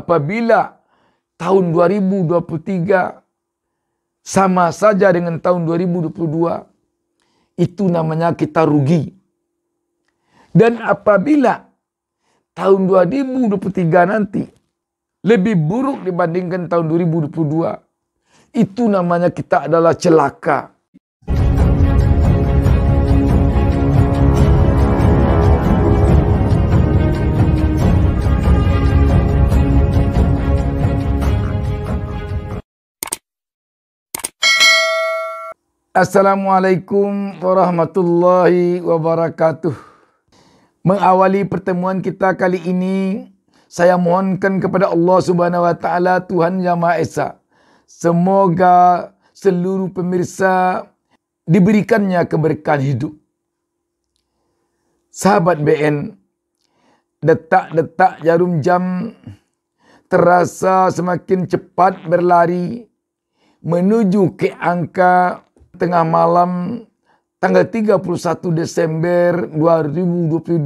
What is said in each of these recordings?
apabila tahun 2023 sama saja dengan tahun 2022, itu namanya kita rugi. Dan apabila tahun 2023 nanti lebih buruk dibandingkan tahun 2022, itu namanya kita adalah celaka. Assalamualaikum warahmatullahi wabarakatuh. Mengawali pertemuan kita kali ini, saya mohonkan kepada Allah Subhanahu wa taala Tuhan Yang Maha Esa. Semoga seluruh pemirsa diberikannya keberkahan hidup. Sahabat BN, detak-detak jarum jam terasa semakin cepat berlari menuju ke angka tengah malam tanggal 31 Desember 2022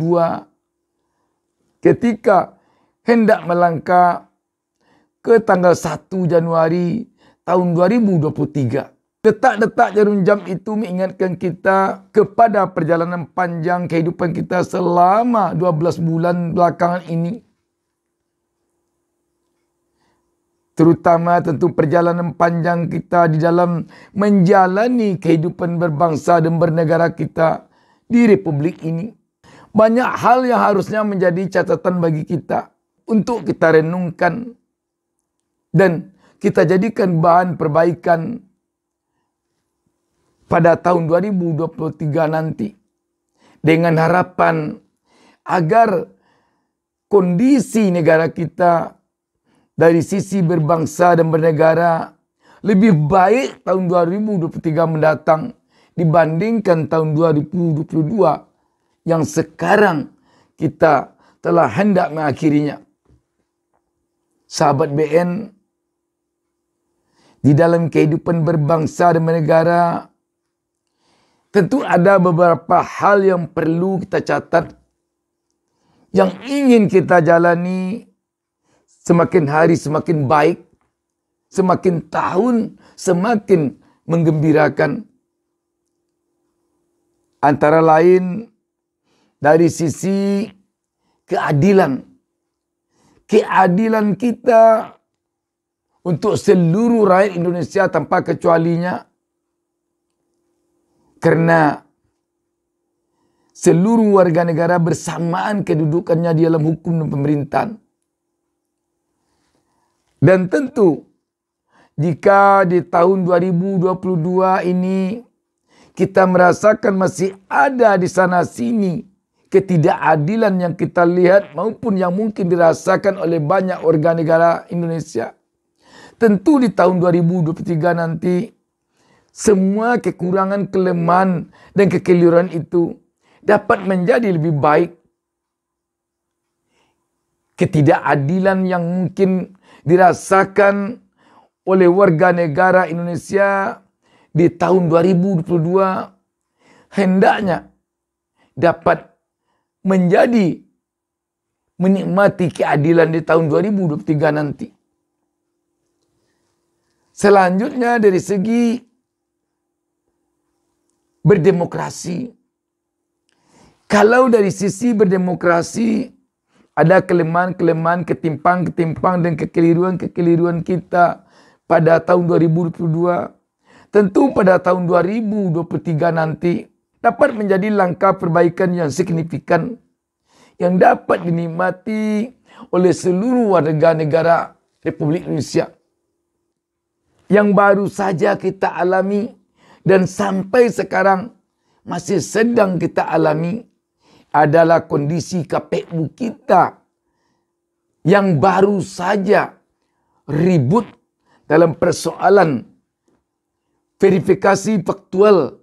ketika hendak melangkah ke tanggal 1 Januari tahun 2023. Detak-detak jarum jam itu mengingatkan kita kepada perjalanan panjang kehidupan kita selama 12 bulan belakangan ini. terutama tentu perjalanan panjang kita di dalam menjalani kehidupan berbangsa dan bernegara kita di republik ini. Banyak hal yang harusnya menjadi catatan bagi kita untuk kita renungkan dan kita jadikan bahan perbaikan pada tahun 2023 nanti dengan harapan agar kondisi negara kita dari sisi berbangsa dan bernegara lebih baik tahun 2023 mendatang dibandingkan tahun 2022 yang sekarang kita telah hendak mengakhirinya. Sahabat BN, di dalam kehidupan berbangsa dan bernegara, tentu ada beberapa hal yang perlu kita catat, yang ingin kita jalani, semakin hari semakin baik, semakin tahun semakin menggembirakan. Antara lain dari sisi keadilan. Keadilan kita untuk seluruh rakyat Indonesia tanpa kecualinya. Karena seluruh warga negara bersamaan kedudukannya di dalam hukum dan pemerintahan. Dan tentu jika di tahun 2022 ini kita merasakan masih ada di sana sini ketidakadilan yang kita lihat maupun yang mungkin dirasakan oleh banyak warga negara Indonesia. Tentu di tahun 2023 nanti semua kekurangan, kelemahan dan kekeliruan itu dapat menjadi lebih baik. Ketidakadilan yang mungkin dirasakan oleh warga negara Indonesia di tahun 2022 hendaknya dapat menjadi menikmati keadilan di tahun 2023 nanti. Selanjutnya dari segi berdemokrasi. Kalau dari sisi berdemokrasi ada kelemahan-kelemahan, ketimpang-ketimpang dan kekeliruan-kekeliruan kita pada tahun 2022. Tentu pada tahun 2023 nanti dapat menjadi langkah perbaikan yang signifikan yang dapat dinikmati oleh seluruh warga negara Republik Indonesia. Yang baru saja kita alami dan sampai sekarang masih sedang kita alami adalah kondisi KPU kita yang baru saja ribut dalam persoalan verifikasi faktual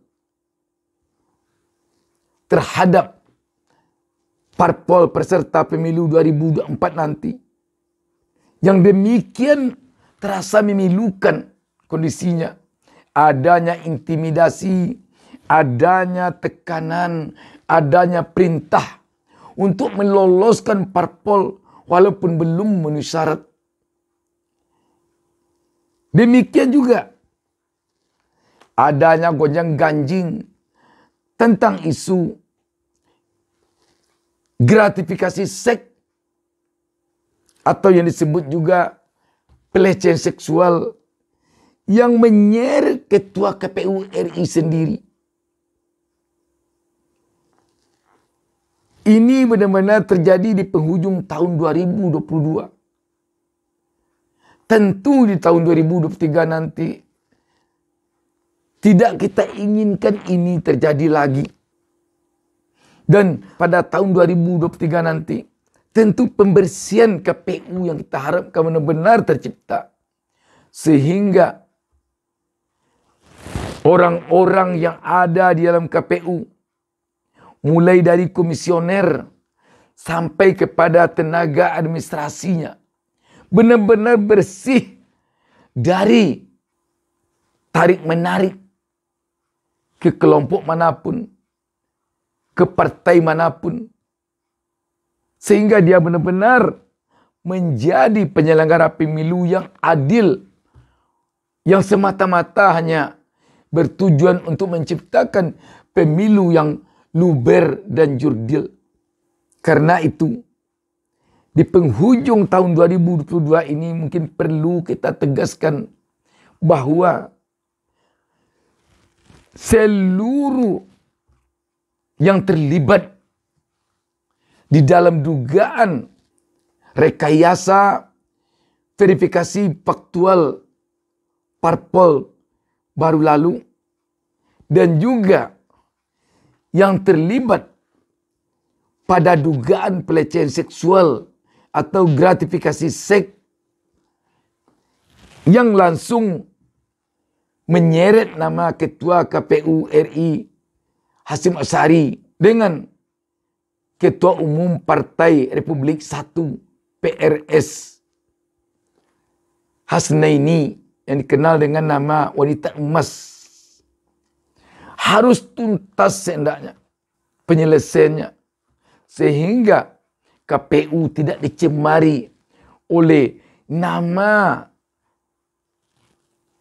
terhadap parpol peserta pemilu 2024 nanti. Yang demikian terasa memilukan kondisinya. Adanya intimidasi adanya tekanan, adanya perintah untuk meloloskan parpol walaupun belum memenuhi syarat. Demikian juga adanya gonjang ganjing tentang isu gratifikasi seks atau yang disebut juga pelecehan seksual yang menyeret ketua KPU RI sendiri. Ini benar-benar terjadi di penghujung tahun 2022. Tentu di tahun 2023 nanti tidak kita inginkan ini terjadi lagi. Dan pada tahun 2023 nanti tentu pembersihan KPU yang kita harapkan benar-benar tercipta. Sehingga orang-orang yang ada di dalam KPU mulai dari komisioner sampai kepada tenaga administrasinya. Benar-benar bersih dari tarik-menarik ke kelompok manapun, ke partai manapun, sehingga dia benar-benar menjadi penyelenggara pemilu yang adil, yang semata-mata hanya bertujuan untuk menciptakan pemilu yang Luber dan Jurdil. Karena itu, di penghujung tahun 2022 ini mungkin perlu kita tegaskan bahwa seluruh yang terlibat di dalam dugaan rekayasa verifikasi faktual parpol baru lalu dan juga yang terlibat pada dugaan pelecehan seksual atau gratifikasi seks yang langsung menyeret nama Ketua KPU RI Hasim Asari dengan Ketua Umum Partai Republik Satu PRS Hasnaini yang dikenal dengan nama wanita emas harus tuntas seenggaknya penyelesaiannya sehingga KPU tidak dicemari oleh nama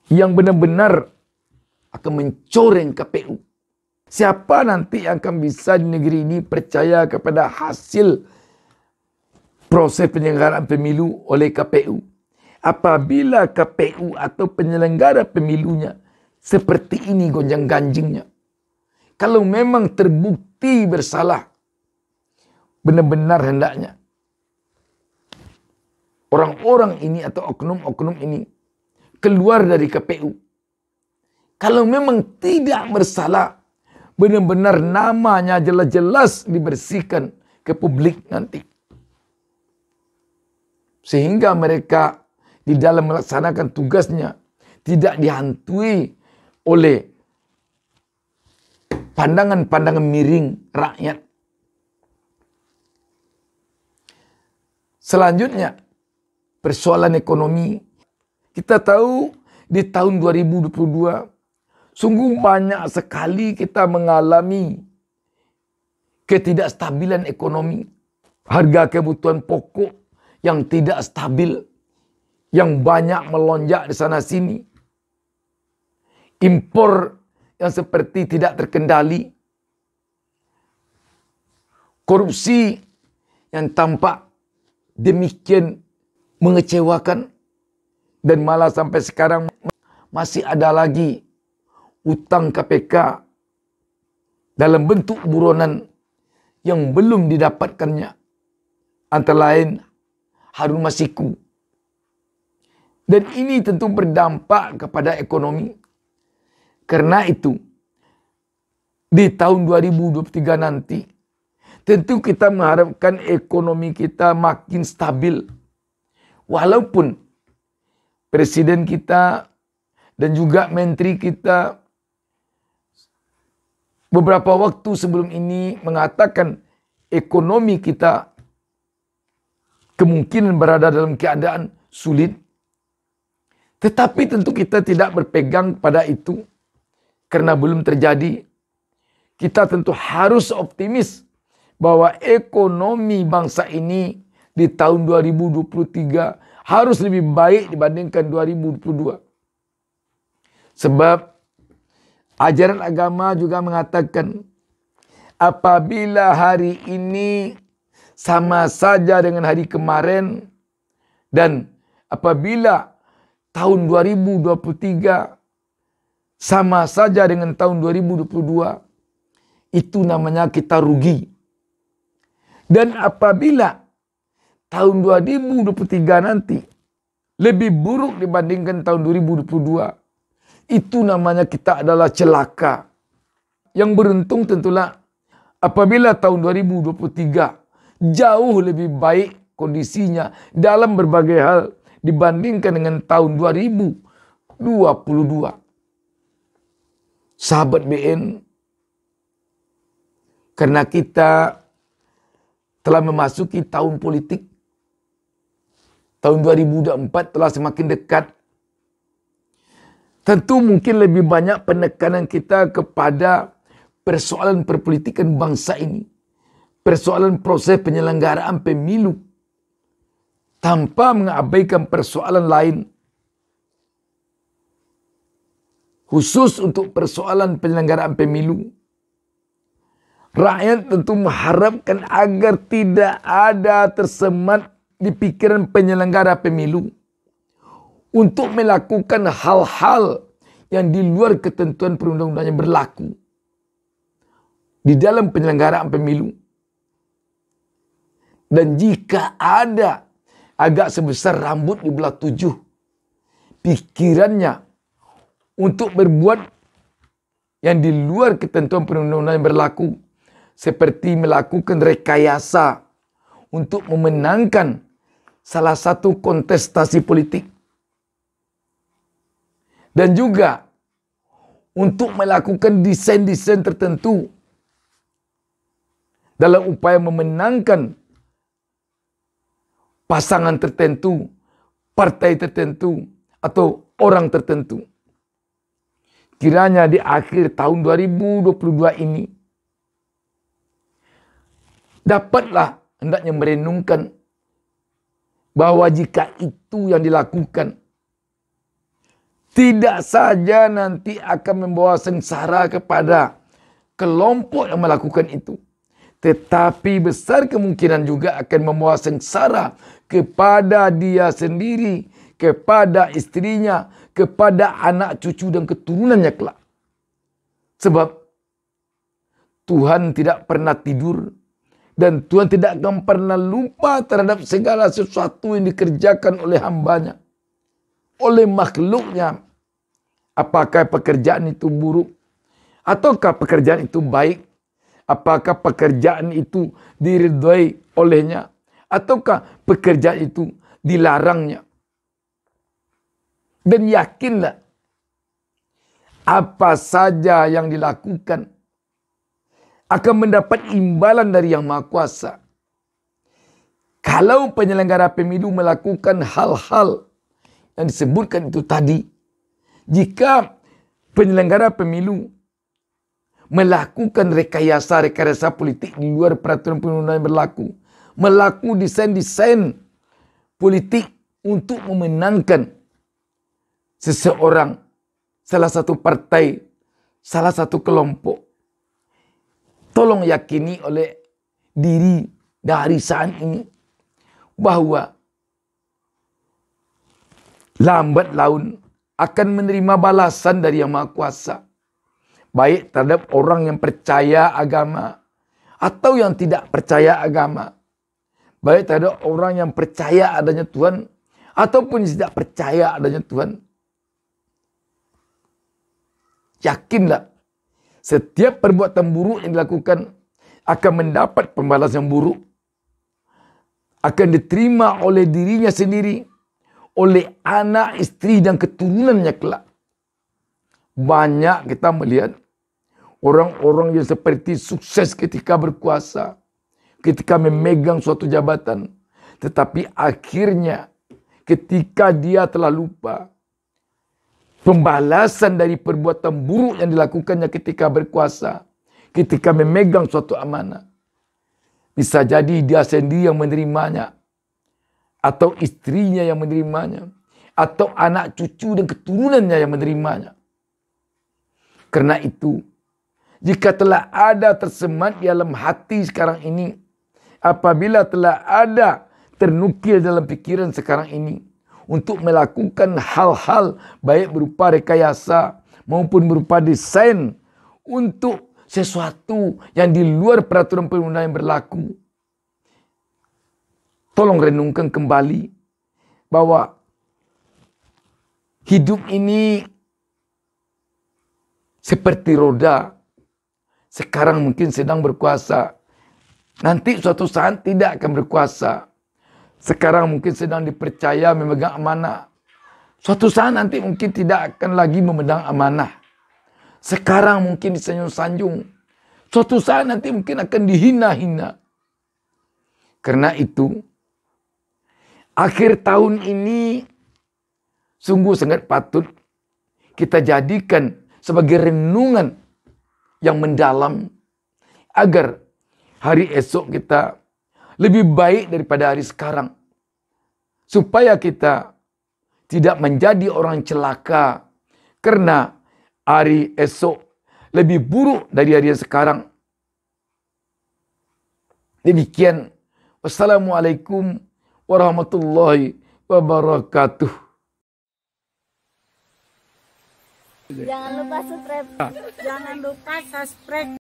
yang benar-benar akan mencoreng KPU. Siapa nanti yang akan bisa di negeri ini percaya kepada hasil proses penyelenggaraan pemilu oleh KPU? Apabila KPU atau penyelenggara pemilunya seperti ini gonjang-ganjingnya kalau memang terbukti bersalah, benar-benar hendaknya orang-orang ini atau oknum-oknum ini keluar dari KPU. Kalau memang tidak bersalah, benar-benar namanya jelas-jelas dibersihkan ke publik nanti. Sehingga mereka di dalam melaksanakan tugasnya tidak dihantui oleh pandangan-pandangan miring rakyat. Selanjutnya, persoalan ekonomi. Kita tahu di tahun 2022, sungguh banyak sekali kita mengalami ketidakstabilan ekonomi. Harga kebutuhan pokok yang tidak stabil, yang banyak melonjak di sana-sini. Impor yang seperti tidak terkendali, korupsi yang tampak demikian mengecewakan dan malah sampai sekarang masih ada lagi utang KPK dalam bentuk buronan yang belum didapatkannya antara lain Harun Masiku dan ini tentu berdampak kepada ekonomi karena itu, di tahun 2023 nanti, tentu kita mengharapkan ekonomi kita makin stabil. Walaupun presiden kita dan juga menteri kita beberapa waktu sebelum ini mengatakan ekonomi kita kemungkinan berada dalam keadaan sulit. Tetapi tentu kita tidak berpegang pada itu karena belum terjadi, kita tentu harus optimis bahwa ekonomi bangsa ini di tahun 2023 harus lebih baik dibandingkan 2022. Sebab ajaran agama juga mengatakan apabila hari ini sama saja dengan hari kemarin dan apabila tahun 2023 sama saja dengan tahun 2022, itu namanya kita rugi. Dan apabila tahun 2023 nanti lebih buruk dibandingkan tahun 2022, itu namanya kita adalah celaka. Yang beruntung tentulah apabila tahun 2023 jauh lebih baik kondisinya dalam berbagai hal dibandingkan dengan tahun 2022 sahabat BN karena kita telah memasuki tahun politik tahun 2004 telah semakin dekat tentu mungkin lebih banyak penekanan kita kepada persoalan perpolitikan bangsa ini persoalan proses penyelenggaraan pemilu tanpa mengabaikan persoalan lain khusus untuk persoalan penyelenggaraan pemilu. Rakyat tentu mengharapkan agar tidak ada tersemat di pikiran penyelenggara pemilu untuk melakukan hal-hal yang di luar ketentuan perundang undangnya berlaku di dalam penyelenggaraan pemilu. Dan jika ada agak sebesar rambut di belah tujuh, pikirannya untuk berbuat yang di luar ketentuan perundang-undangan yang berlaku seperti melakukan rekayasa untuk memenangkan salah satu kontestasi politik dan juga untuk melakukan desain-desain tertentu dalam upaya memenangkan pasangan tertentu, partai tertentu, atau orang tertentu. Kiranya di akhir tahun 2022 ini dapatlah hendaknya merenungkan bahwa jika itu yang dilakukan tidak saja nanti akan membawa sengsara kepada kelompok yang melakukan itu tetapi besar kemungkinan juga akan membawa sengsara kepada dia sendiri kepada istrinya kepada anak cucu dan keturunannya kelak. Sebab Tuhan tidak pernah tidur dan Tuhan tidak akan pernah lupa terhadap segala sesuatu yang dikerjakan oleh hambanya, oleh makhluknya. Apakah pekerjaan itu buruk? Ataukah pekerjaan itu baik? Apakah pekerjaan itu diridhai olehnya? Ataukah pekerjaan itu dilarangnya? Dan yakinlah apa saja yang dilakukan akan mendapat imbalan dari Yang Maha Kuasa. Kalau penyelenggara pemilu melakukan hal-hal yang disebutkan itu tadi, jika penyelenggara pemilu melakukan rekayasa-rekayasa politik di luar peraturan perundang yang berlaku, melakukan desain-desain politik untuk memenangkan seseorang, salah satu partai, salah satu kelompok. Tolong yakini oleh diri dari saat ini bahwa lambat laun akan menerima balasan dari Yang Maha Kuasa. Baik terhadap orang yang percaya agama atau yang tidak percaya agama. Baik terhadap orang yang percaya adanya Tuhan ataupun tidak percaya adanya Tuhan. Yakinlah, setiap perbuatan buruk yang dilakukan akan mendapat pembalasan yang buruk. Akan diterima oleh dirinya sendiri, oleh anak, istri dan keturunannya kelak. Banyak kita melihat orang-orang yang seperti sukses ketika berkuasa, ketika memegang suatu jabatan. Tetapi akhirnya ketika dia telah lupa, Pembalasan dari perbuatan buruk yang dilakukannya ketika berkuasa, ketika memegang suatu amanah. Bisa jadi dia sendiri yang menerimanya, atau istrinya yang menerimanya, atau anak cucu dan keturunannya yang menerimanya. Karena itu, jika telah ada tersemat di dalam hati sekarang ini, apabila telah ada ternukil dalam pikiran sekarang ini, untuk melakukan hal-hal baik berupa rekayasa maupun berupa desain untuk sesuatu yang di luar peraturan perundang yang berlaku. Tolong renungkan kembali bahwa hidup ini seperti roda sekarang mungkin sedang berkuasa nanti suatu saat tidak akan berkuasa sekarang mungkin sedang dipercaya memegang amanah. Suatu saat nanti mungkin tidak akan lagi memegang amanah. Sekarang mungkin disanjung-sanjung. Suatu saat nanti mungkin akan dihina-hina. Karena itu, akhir tahun ini sungguh sangat patut kita jadikan sebagai renungan yang mendalam agar hari esok kita lebih baik daripada hari sekarang. Supaya kita tidak menjadi orang celaka karena hari esok lebih buruk dari hari yang sekarang. Demikian. Wassalamualaikum warahmatullahi wabarakatuh. Jangan lupa subscribe. Jangan lupa subscribe.